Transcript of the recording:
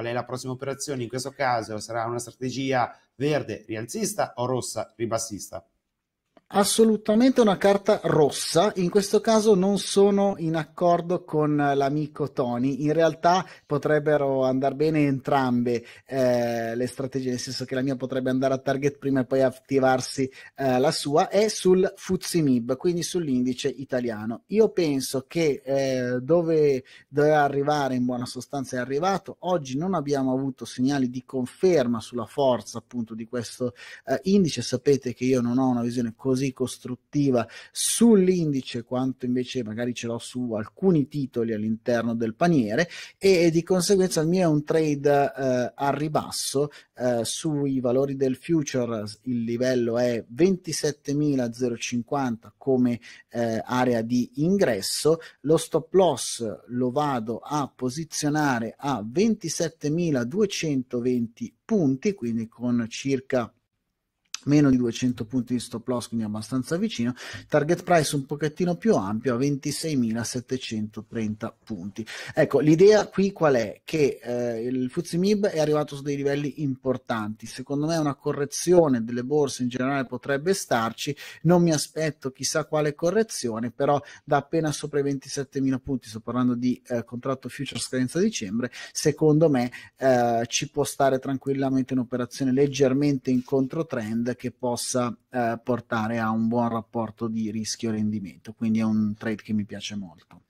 qual è la prossima operazione, in questo caso sarà una strategia verde rialzista o rossa ribassista assolutamente una carta rossa. In questo caso non sono in accordo con l'amico Tony. In realtà potrebbero andare bene entrambe eh, le strategie, nel senso che la mia potrebbe andare a target prima e poi attivarsi eh, la sua. È sul Fuzimib, quindi sull'indice italiano. Io penso che eh, dove doveva arrivare in buona sostanza è arrivato. Oggi non abbiamo avuto segnali di conferma sulla forza appunto di questo eh, indice. Sapete che io non ho una visione così così costruttiva sull'indice quanto invece magari ce l'ho su alcuni titoli all'interno del paniere e di conseguenza il mio è un trade eh, a ribasso eh, sui valori del future il livello è 27.050 come eh, area di ingresso lo stop loss lo vado a posizionare a 27.220 punti quindi con circa meno di 200 punti di stop loss, quindi abbastanza vicino, target price un pochettino più ampio a 26.730 punti. Ecco, l'idea qui qual è? Che eh, il Fuzzi Mib è arrivato su dei livelli importanti, secondo me una correzione delle borse in generale potrebbe starci, non mi aspetto chissà quale correzione, però da appena sopra i 27.000 punti, sto parlando di eh, contratto future scadenza dicembre, secondo me eh, ci può stare tranquillamente un'operazione leggermente in controtrend che possa eh, portare a un buon rapporto di rischio-rendimento, quindi è un trade che mi piace molto.